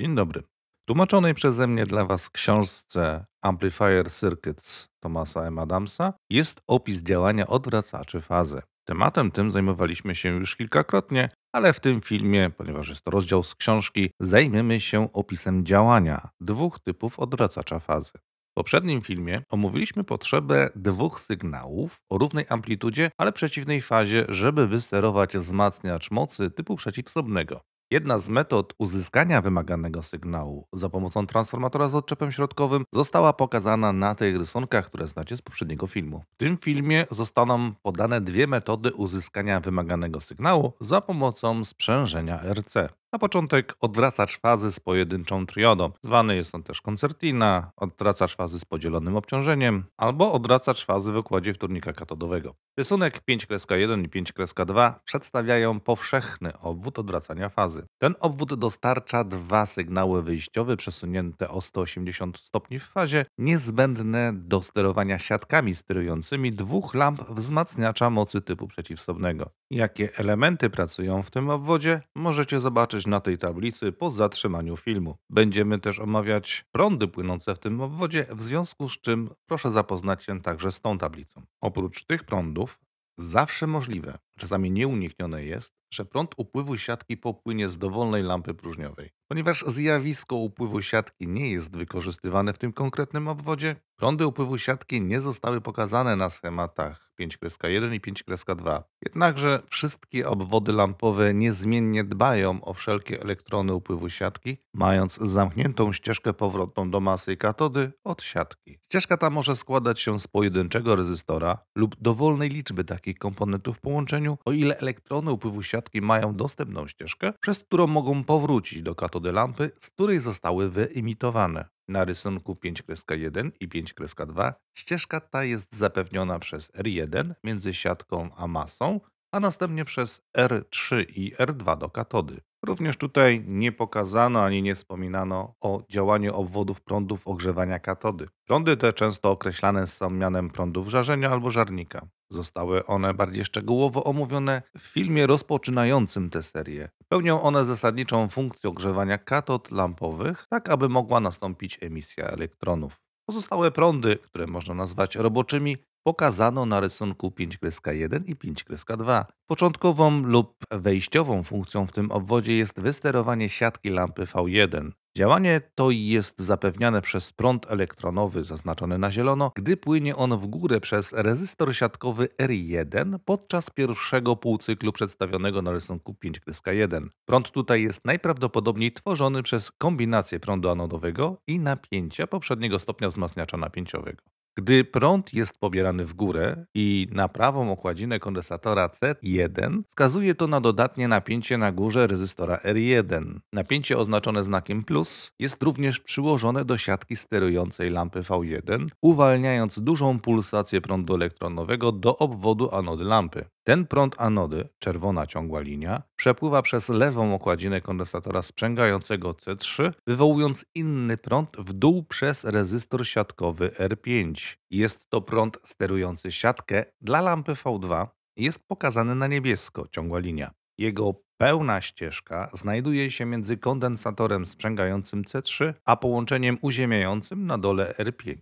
Dzień dobry. W tłumaczonej przeze mnie dla Was książce Amplifier Circuits Tomasa M. Adamsa jest opis działania odwracaczy fazy. Tematem tym zajmowaliśmy się już kilkakrotnie, ale w tym filmie, ponieważ jest to rozdział z książki, zajmiemy się opisem działania dwóch typów odwracacza fazy. W poprzednim filmie omówiliśmy potrzebę dwóch sygnałów o równej amplitudzie, ale przeciwnej fazie, żeby wysterować wzmacniacz mocy typu przeciwsobnego. Jedna z metod uzyskania wymaganego sygnału za pomocą transformatora z odczepem środkowym została pokazana na tych rysunkach, które znacie z poprzedniego filmu. W tym filmie zostaną podane dwie metody uzyskania wymaganego sygnału za pomocą sprzężenia RC. Na początek odwracasz fazy z pojedynczą triodą. Zwany jest on też koncertina, odwracasz fazy z podzielonym obciążeniem albo odwracasz fazy w układzie wtórnika katodowego. Rysunek 5.1 i 5.2 przedstawiają powszechny obwód odwracania fazy. Ten obwód dostarcza dwa sygnały wyjściowe przesunięte o 180 stopni w fazie, niezbędne do sterowania siatkami sterującymi dwóch lamp wzmacniacza mocy typu przeciwstawnego. Jakie elementy pracują w tym obwodzie, możecie zobaczyć na tej tablicy po zatrzymaniu filmu. Będziemy też omawiać prądy płynące w tym obwodzie, w związku z czym proszę zapoznać się także z tą tablicą. Oprócz tych prądów, zawsze możliwe Czasami nieuniknione jest, że prąd upływu siatki popłynie z dowolnej lampy próżniowej. Ponieważ zjawisko upływu siatki nie jest wykorzystywane w tym konkretnym obwodzie, prądy upływu siatki nie zostały pokazane na schematach 5.1 i 5.2. Jednakże wszystkie obwody lampowe niezmiennie dbają o wszelkie elektrony upływu siatki, mając zamkniętą ścieżkę powrotną do masy katody od siatki. Ścieżka ta może składać się z pojedynczego rezystora lub dowolnej liczby takich komponentów połączeniu o ile elektrony upływu siatki mają dostępną ścieżkę, przez którą mogą powrócić do katody lampy, z której zostały wyemitowane. Na rysunku 5.1 i 5.2 ścieżka ta jest zapewniona przez R1 między siatką a masą, a następnie przez R3 i R2 do katody. Również tutaj nie pokazano ani nie wspominano o działaniu obwodów prądów ogrzewania katody. Prądy te często określane są mianem prądów żarzenia albo żarnika. Zostały one bardziej szczegółowo omówione w filmie rozpoczynającym tę serię. Pełnią one zasadniczą funkcję ogrzewania katod lampowych, tak aby mogła nastąpić emisja elektronów. Pozostałe prądy, które można nazwać roboczymi, pokazano na rysunku 5.1 i 5.2. Początkową lub wejściową funkcją w tym obwodzie jest wysterowanie siatki lampy V1. Działanie to jest zapewniane przez prąd elektronowy zaznaczony na zielono, gdy płynie on w górę przez rezystor siatkowy R1 podczas pierwszego półcyklu przedstawionego na rysunku 5.1. Prąd tutaj jest najprawdopodobniej tworzony przez kombinację prądu anodowego i napięcia poprzedniego stopnia wzmacniacza napięciowego. Gdy prąd jest pobierany w górę i na prawą okładzinę kondensatora C1, wskazuje to na dodatnie napięcie na górze rezystora R1. Napięcie oznaczone znakiem plus jest również przyłożone do siatki sterującej lampy V1, uwalniając dużą pulsację prądu elektronowego do obwodu anody lampy. Ten prąd anody, czerwona ciągła linia, przepływa przez lewą okładzinę kondensatora sprzęgającego C3, wywołując inny prąd w dół przez rezystor siatkowy R5. Jest to prąd sterujący siatkę dla lampy V2, jest pokazany na niebiesko ciągła linia. Jego pełna ścieżka znajduje się między kondensatorem sprzęgającym C3 a połączeniem uziemiającym na dole R5.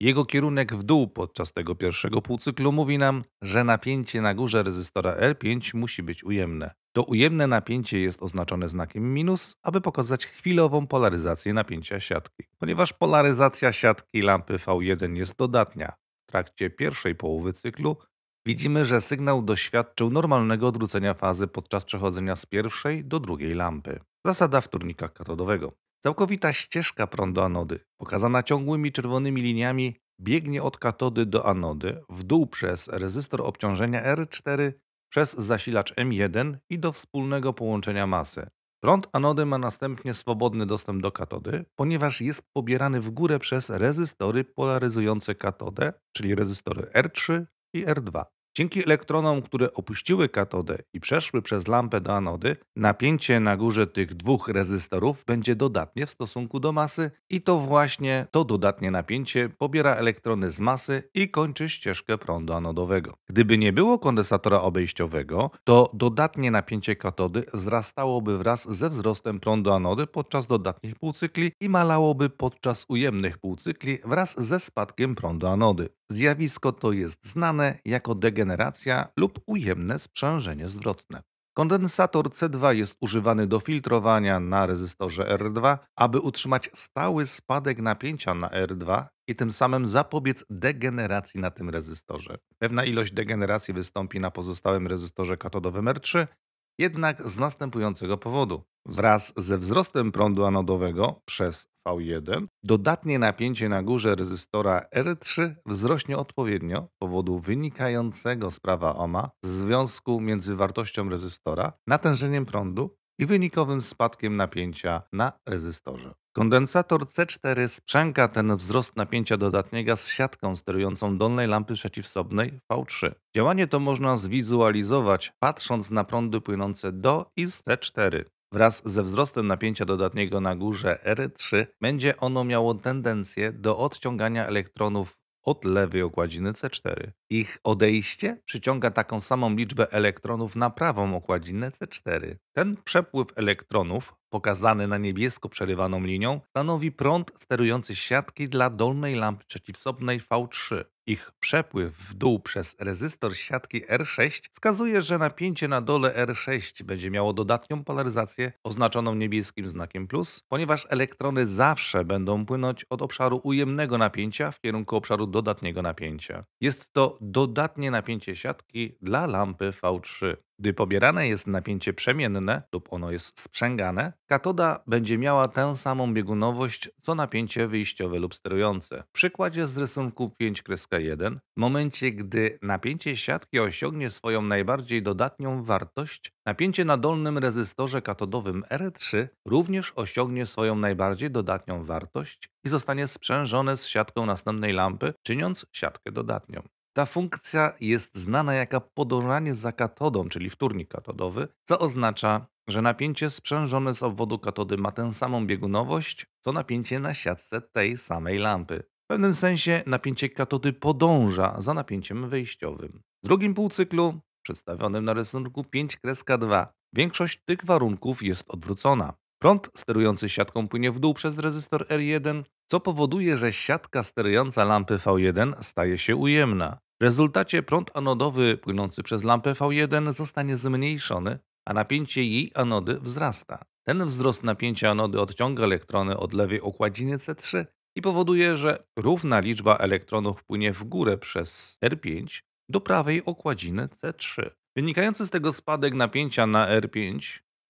Jego kierunek w dół podczas tego pierwszego półcyklu mówi nam, że napięcie na górze rezystora R5 musi być ujemne. To ujemne napięcie jest oznaczone znakiem minus, aby pokazać chwilową polaryzację napięcia siatki. Ponieważ polaryzacja siatki lampy V1 jest dodatnia, w trakcie pierwszej połowy cyklu widzimy, że sygnał doświadczył normalnego odwrócenia fazy podczas przechodzenia z pierwszej do drugiej lampy. Zasada wtórnika katodowego. Całkowita ścieżka prądu anody, pokazana ciągłymi czerwonymi liniami, biegnie od katody do anody, w dół przez rezystor obciążenia R4, przez zasilacz M1 i do wspólnego połączenia masy. Prąd anody ma następnie swobodny dostęp do katody, ponieważ jest pobierany w górę przez rezystory polaryzujące katodę, czyli rezystory R3 i R2. Dzięki elektronom, które opuściły katodę i przeszły przez lampę do anody, napięcie na górze tych dwóch rezystorów będzie dodatnie w stosunku do masy i to właśnie to dodatnie napięcie pobiera elektrony z masy i kończy ścieżkę prądu anodowego. Gdyby nie było kondensatora obejściowego, to dodatnie napięcie katody wzrastałoby wraz ze wzrostem prądu anody podczas dodatnich półcykli i malałoby podczas ujemnych półcykli wraz ze spadkiem prądu anody. Zjawisko to jest znane jako degeneracja lub ujemne sprzężenie zwrotne. Kondensator C2 jest używany do filtrowania na rezystorze R2, aby utrzymać stały spadek napięcia na R2 i tym samym zapobiec degeneracji na tym rezystorze. Pewna ilość degeneracji wystąpi na pozostałym rezystorze katodowym R3, jednak z następującego powodu. Wraz ze wzrostem prądu anodowego przez Dodatnie napięcie na górze rezystora R3 wzrośnie odpowiednio powodu wynikającego z prawa OMA w związku między wartością rezystora, natężeniem prądu i wynikowym spadkiem napięcia na rezystorze. Kondensator C4 sprzęga ten wzrost napięcia dodatniego z siatką sterującą dolnej lampy przeciwsobnej V3. Działanie to można zwizualizować patrząc na prądy płynące do i z C4. Wraz ze wzrostem napięcia dodatniego na górze R3 będzie ono miało tendencję do odciągania elektronów od lewej okładziny C4. Ich odejście przyciąga taką samą liczbę elektronów na prawą okładzinę C4. Ten przepływ elektronów, pokazany na niebiesko przerywaną linią, stanowi prąd sterujący siatki dla dolnej lampy przeciwsobnej V3. Ich przepływ w dół przez rezystor siatki R6 wskazuje, że napięcie na dole R6 będzie miało dodatnią polaryzację oznaczoną niebieskim znakiem plus, ponieważ elektrony zawsze będą płynąć od obszaru ujemnego napięcia w kierunku obszaru dodatniego napięcia. Jest to dodatnie napięcie siatki dla lampy V3. Gdy pobierane jest napięcie przemienne lub ono jest sprzęgane, katoda będzie miała tę samą biegunowość co napięcie wyjściowe lub sterujące. W przykładzie z rysunku 5.1 w momencie gdy napięcie siatki osiągnie swoją najbardziej dodatnią wartość, napięcie na dolnym rezystorze katodowym R3 również osiągnie swoją najbardziej dodatnią wartość i zostanie sprzężone z siatką następnej lampy, czyniąc siatkę dodatnią. Ta funkcja jest znana jako podążanie za katodą, czyli wtórnik katodowy, co oznacza, że napięcie sprzężone z obwodu katody ma tę samą biegunowość, co napięcie na siatce tej samej lampy. W pewnym sensie napięcie katody podąża za napięciem wyjściowym. W drugim półcyklu, przedstawionym na rysunku 5-2, większość tych warunków jest odwrócona. Prąd sterujący siatką płynie w dół przez rezystor R1, co powoduje, że siatka sterująca lampy V1 staje się ujemna. W rezultacie prąd anodowy płynący przez lampę V1 zostanie zmniejszony, a napięcie jej anody wzrasta. Ten wzrost napięcia anody odciąga elektrony od lewej okładziny C3 i powoduje, że równa liczba elektronów płynie w górę przez R5 do prawej okładziny C3. Wynikający z tego spadek napięcia na R5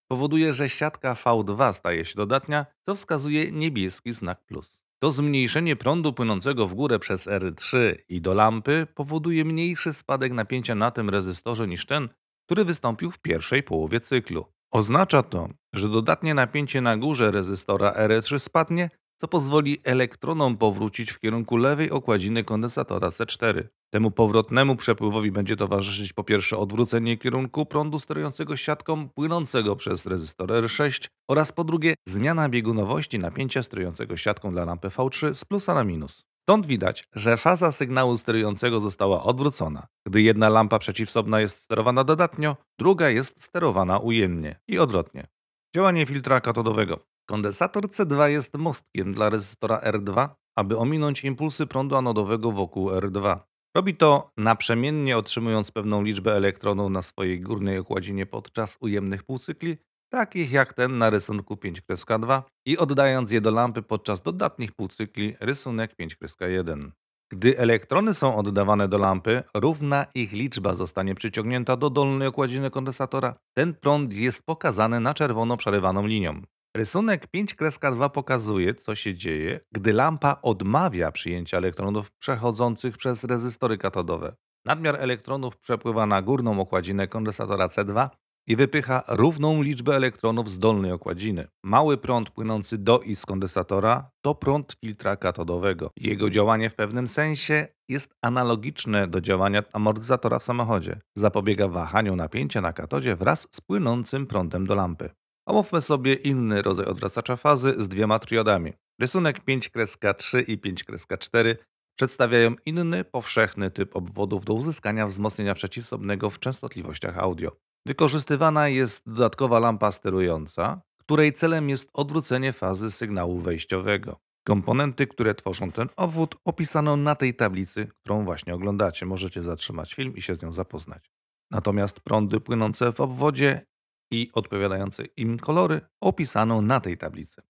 powoduje, że siatka V2 staje się dodatnia, co wskazuje niebieski znak plus. To zmniejszenie prądu płynącego w górę przez R3 i do lampy powoduje mniejszy spadek napięcia na tym rezystorze niż ten, który wystąpił w pierwszej połowie cyklu. Oznacza to, że dodatnie napięcie na górze rezystora R3 spadnie, co pozwoli elektronom powrócić w kierunku lewej okładziny kondensatora C4. Temu powrotnemu przepływowi będzie towarzyszyć po pierwsze odwrócenie kierunku prądu sterującego siatką płynącego przez rezystor R6 oraz po drugie zmiana biegunowości napięcia sterującego siatką dla lampy V3 z plusa na minus. Stąd widać, że faza sygnału sterującego została odwrócona. Gdy jedna lampa przeciwsobna jest sterowana dodatnio, druga jest sterowana ujemnie i odwrotnie. Działanie filtra katodowego. Kondensator C2 jest mostkiem dla rezystora R2, aby ominąć impulsy prądu anodowego wokół R2. Robi to naprzemiennie otrzymując pewną liczbę elektronów na swojej górnej okładzinie podczas ujemnych półcykli, takich jak ten na rysunku 5-2 i oddając je do lampy podczas dodatnich półcykli rysunek 5-1. Gdy elektrony są oddawane do lampy, równa ich liczba zostanie przyciągnięta do dolnej okładziny kondensatora. Ten prąd jest pokazany na czerwono przerywaną linią. Rysunek 5.2 pokazuje, co się dzieje, gdy lampa odmawia przyjęcia elektronów przechodzących przez rezystory katodowe. Nadmiar elektronów przepływa na górną okładzinę kondensatora C2 i wypycha równą liczbę elektronów z dolnej okładziny. Mały prąd płynący do i z kondensatora to prąd filtra katodowego. Jego działanie w pewnym sensie jest analogiczne do działania amortyzatora w samochodzie. Zapobiega wahaniu napięcia na katodzie wraz z płynącym prądem do lampy. Omówmy sobie inny rodzaj odwracacza fazy z dwiema triodami. Rysunek 5-3 i 5-4 przedstawiają inny, powszechny typ obwodów do uzyskania wzmocnienia przeciwsobnego w częstotliwościach audio. Wykorzystywana jest dodatkowa lampa sterująca, której celem jest odwrócenie fazy sygnału wejściowego. Komponenty, które tworzą ten obwód, opisano na tej tablicy, którą właśnie oglądacie. Możecie zatrzymać film i się z nią zapoznać. Natomiast prądy płynące w obwodzie i odpowiadające im kolory opisano na tej tablicy.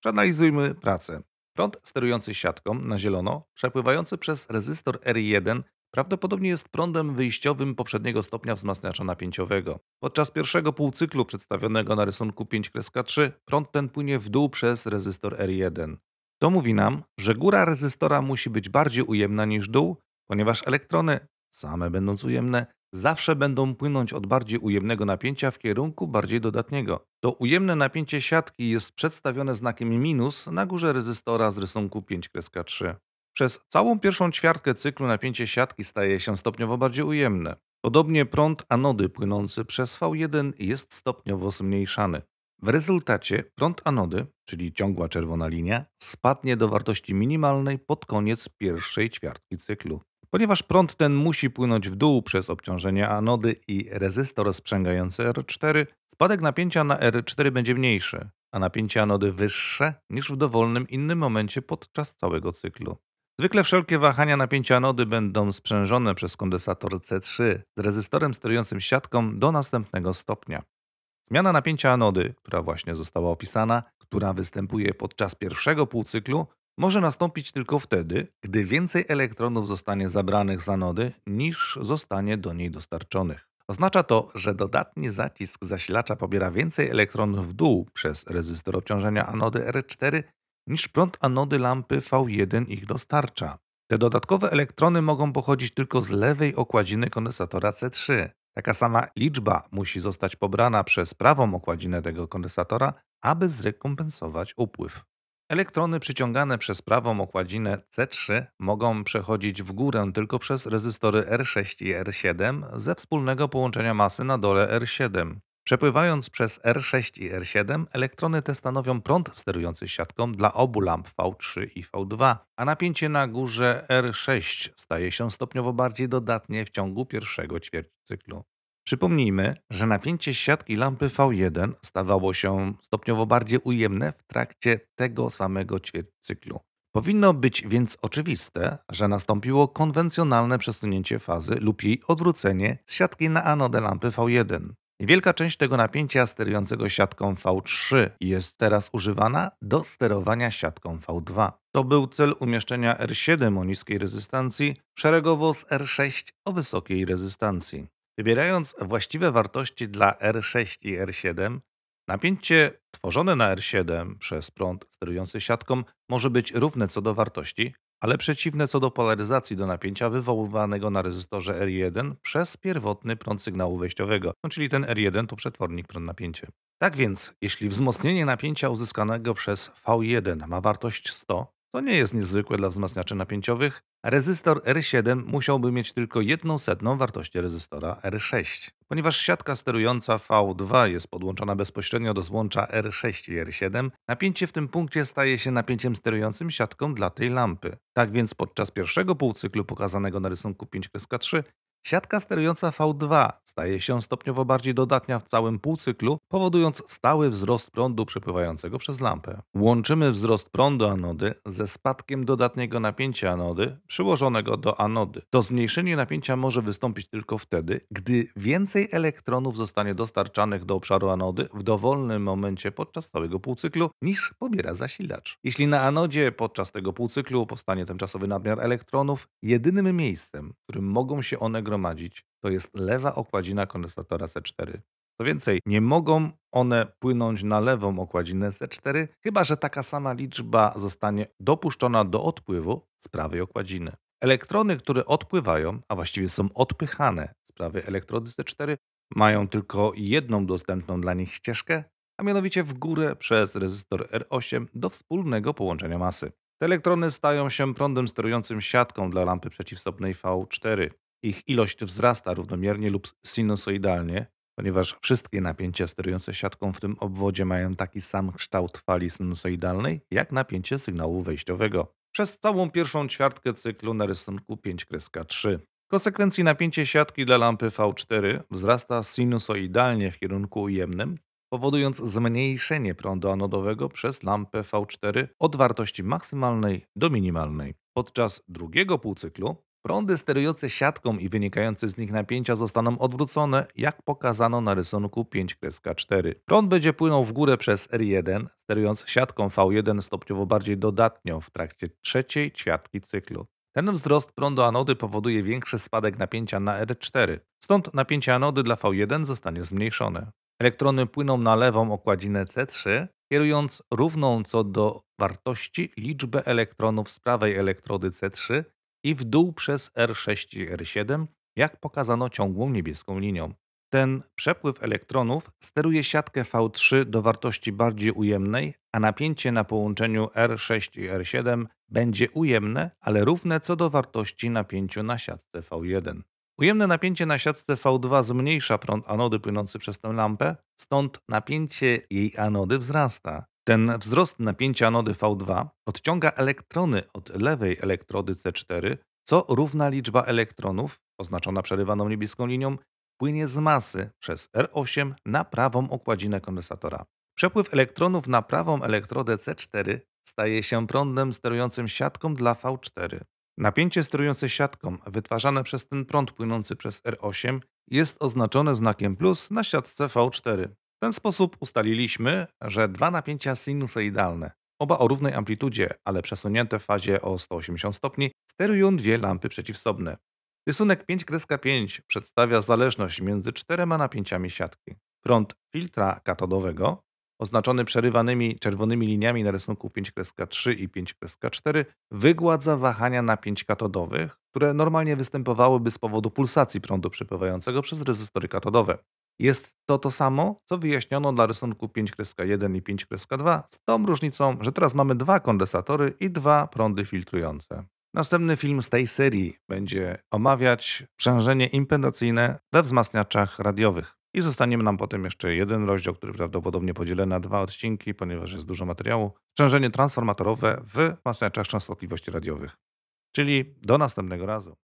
Przeanalizujmy pracę. Prąd sterujący siatką na zielono, przepływający przez rezystor R1, prawdopodobnie jest prądem wyjściowym poprzedniego stopnia wzmacniacza napięciowego. Podczas pierwszego półcyklu przedstawionego na rysunku 5.3 prąd ten płynie w dół przez rezystor R1. To mówi nam, że góra rezystora musi być bardziej ujemna niż dół, ponieważ elektrony, same będąc ujemne, zawsze będą płynąć od bardziej ujemnego napięcia w kierunku bardziej dodatniego. To ujemne napięcie siatki jest przedstawione znakiem minus na górze rezystora z rysunku 5-3. Przez całą pierwszą ćwiartkę cyklu napięcie siatki staje się stopniowo bardziej ujemne. Podobnie prąd anody płynący przez V1 jest stopniowo zmniejszany. W rezultacie prąd anody, czyli ciągła czerwona linia, spadnie do wartości minimalnej pod koniec pierwszej ćwiartki cyklu. Ponieważ prąd ten musi płynąć w dół przez obciążenie anody i rezystor sprzęgający R4, spadek napięcia na R4 będzie mniejszy, a napięcie anody wyższe niż w dowolnym innym momencie podczas całego cyklu. Zwykle wszelkie wahania napięcia anody będą sprzężone przez kondensator C3 z rezystorem sterującym siatką do następnego stopnia. Zmiana napięcia anody, która właśnie została opisana, która występuje podczas pierwszego półcyklu, może nastąpić tylko wtedy, gdy więcej elektronów zostanie zabranych z anody niż zostanie do niej dostarczonych. Oznacza to, że dodatni zacisk zasilacza pobiera więcej elektronów w dół przez rezystor obciążenia anody R4 niż prąd anody lampy V1 ich dostarcza. Te dodatkowe elektrony mogą pochodzić tylko z lewej okładziny kondensatora C3. Taka sama liczba musi zostać pobrana przez prawą okładzinę tego kondensatora, aby zrekompensować upływ. Elektrony przyciągane przez prawą okładzinę C3 mogą przechodzić w górę tylko przez rezystory R6 i R7 ze wspólnego połączenia masy na dole R7. Przepływając przez R6 i R7, elektrony te stanowią prąd sterujący siatką dla obu lamp V3 i V2, a napięcie na górze R6 staje się stopniowo bardziej dodatnie w ciągu pierwszego ćwierćcyklu. Przypomnijmy, że napięcie siatki lampy V1 stawało się stopniowo bardziej ujemne w trakcie tego samego ćwierćcyklu. Powinno być więc oczywiste, że nastąpiło konwencjonalne przesunięcie fazy lub jej odwrócenie z siatki na anodę lampy V1. Wielka część tego napięcia sterującego siatką V3 jest teraz używana do sterowania siatką V2. To był cel umieszczenia R7 o niskiej rezystancji szeregowo z R6 o wysokiej rezystancji. Wybierając właściwe wartości dla R6 i R7, napięcie tworzone na R7 przez prąd sterujący siatką może być równe co do wartości, ale przeciwne co do polaryzacji do napięcia wywoływanego na rezystorze R1 przez pierwotny prąd sygnału wejściowego, no czyli ten R1 to przetwornik prąd napięcie. Tak więc, jeśli wzmocnienie napięcia uzyskanego przez V1 ma wartość 100, to nie jest niezwykłe dla wzmacniaczy napięciowych. Rezystor R7 musiałby mieć tylko jedną setną wartości rezystora R6. Ponieważ siatka sterująca V2 jest podłączona bezpośrednio do złącza R6 i R7, napięcie w tym punkcie staje się napięciem sterującym siatką dla tej lampy. Tak więc podczas pierwszego półcyklu pokazanego na rysunku 5-3 Siatka sterująca V2 staje się stopniowo bardziej dodatnia w całym półcyklu, powodując stały wzrost prądu przepływającego przez lampę. Łączymy wzrost prądu anody ze spadkiem dodatniego napięcia anody przyłożonego do anody. To zmniejszenie napięcia może wystąpić tylko wtedy, gdy więcej elektronów zostanie dostarczanych do obszaru anody w dowolnym momencie podczas całego półcyklu niż pobiera zasilacz. Jeśli na anodzie podczas tego półcyklu powstanie tymczasowy nadmiar elektronów, jedynym miejscem, w którym mogą się one gromadzić, to jest lewa okładzina kondensatora C4. Co więcej, nie mogą one płynąć na lewą okładzinę C4, chyba że taka sama liczba zostanie dopuszczona do odpływu z prawej okładziny. Elektrony, które odpływają, a właściwie są odpychane z prawej elektrody C4, mają tylko jedną dostępną dla nich ścieżkę, a mianowicie w górę przez rezystor R8 do wspólnego połączenia masy. Te elektrony stają się prądem sterującym siatką dla lampy przeciwstopnej V4. Ich ilość wzrasta równomiernie lub sinusoidalnie, ponieważ wszystkie napięcia sterujące siatką w tym obwodzie mają taki sam kształt fali sinusoidalnej, jak napięcie sygnału wejściowego. Przez całą pierwszą ćwiartkę cyklu na rysunku 5.3. W konsekwencji napięcie siatki dla lampy V4 wzrasta sinusoidalnie w kierunku ujemnym, powodując zmniejszenie prądu anodowego przez lampę V4 od wartości maksymalnej do minimalnej. Podczas drugiego półcyklu Prądy sterujące siatką i wynikające z nich napięcia zostaną odwrócone, jak pokazano na rysunku 5.4. Prąd będzie płynął w górę przez R1, sterując siatką V1 stopniowo bardziej dodatnio w trakcie trzeciej ćwiartki cyklu. Ten wzrost prądu anody powoduje większy spadek napięcia na R4, stąd napięcie anody dla V1 zostanie zmniejszone. Elektrony płyną na lewą okładzinę C3, kierując równą co do wartości liczbę elektronów z prawej elektrody C3 i w dół przez R6 i R7, jak pokazano ciągłą niebieską linią. Ten przepływ elektronów steruje siatkę V3 do wartości bardziej ujemnej, a napięcie na połączeniu R6 i R7 będzie ujemne, ale równe co do wartości napięciu na siatce V1. Ujemne napięcie na siatce V2 zmniejsza prąd anody płynący przez tę lampę, stąd napięcie jej anody wzrasta. Ten wzrost napięcia anody V2 odciąga elektrony od lewej elektrody C4, co równa liczba elektronów, oznaczona przerywaną niebieską linią, płynie z masy przez R8 na prawą okładzinę kondensatora. Przepływ elektronów na prawą elektrodę C4 staje się prądem sterującym siatką dla V4. Napięcie sterujące siatką wytwarzane przez ten prąd płynący przez R8 jest oznaczone znakiem plus na siatce V4. W ten sposób ustaliliśmy, że dwa napięcia sinusoidalne, oba o równej amplitudzie, ale przesunięte w fazie o 180 stopni, sterują dwie lampy przeciwsobne. Rysunek 5.5 przedstawia zależność między czterema napięciami siatki. Prąd filtra katodowego, oznaczony przerywanymi czerwonymi liniami na rysunku 5.3 i 5.4, wygładza wahania napięć katodowych, które normalnie występowałyby z powodu pulsacji prądu przepływającego przez rezystory katodowe. Jest to to samo, co wyjaśniono dla rysunku 5.1 i 5.2 z tą różnicą, że teraz mamy dwa kondensatory i dwa prądy filtrujące. Następny film z tej serii będzie omawiać sprzężenie impedancyjne we wzmacniaczach radiowych. I zostanie nam potem jeszcze jeden rozdział, który prawdopodobnie podzielę na dwa odcinki, ponieważ jest dużo materiału. Sprzężenie transformatorowe w wzmacniaczach częstotliwości radiowych. Czyli do następnego razu.